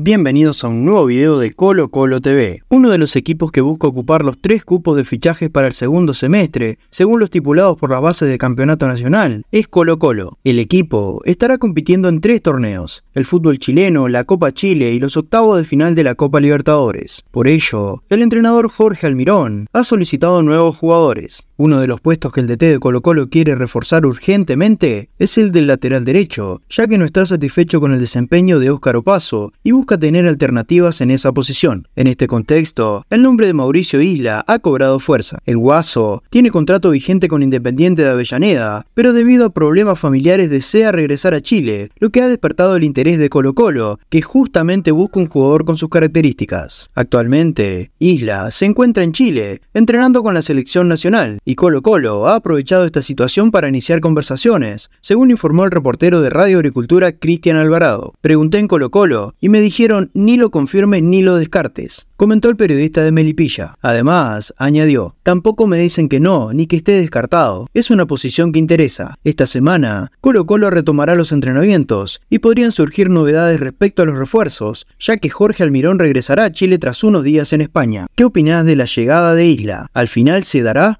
Bienvenidos a un nuevo video de Colo Colo TV, uno de los equipos que busca ocupar los tres cupos de fichajes para el segundo semestre, según los tipulados por la base del campeonato nacional, es Colo Colo. El equipo estará compitiendo en tres torneos, el fútbol chileno, la Copa Chile y los octavos de final de la Copa Libertadores. Por ello, el entrenador Jorge Almirón ha solicitado nuevos jugadores. Uno de los puestos que el DT de Colo Colo quiere reforzar urgentemente es el del lateral derecho, ya que no está satisfecho con el desempeño de Óscar Opaso y busca tener alternativas en esa posición. En este contexto, el nombre de Mauricio Isla ha cobrado fuerza. El Guaso tiene contrato vigente con Independiente de Avellaneda, pero debido a problemas familiares desea regresar a Chile, lo que ha despertado el interés de Colo Colo, que justamente busca un jugador con sus características. Actualmente, Isla se encuentra en Chile, entrenando con la selección nacional, y Colo Colo ha aprovechado esta situación para iniciar conversaciones, según informó el reportero de Radio Agricultura Cristian Alvarado. Pregunté en Colo Colo y me dijeron ni lo confirme ni lo descartes, comentó el periodista de Melipilla. Además, añadió, tampoco me dicen que no, ni que esté descartado. Es una posición que interesa. Esta semana, Colo Colo retomará los entrenamientos y podrían surgir novedades respecto a los refuerzos, ya que Jorge Almirón regresará a Chile tras unos días en España. ¿Qué opinás de la llegada de Isla? ¿Al final se dará?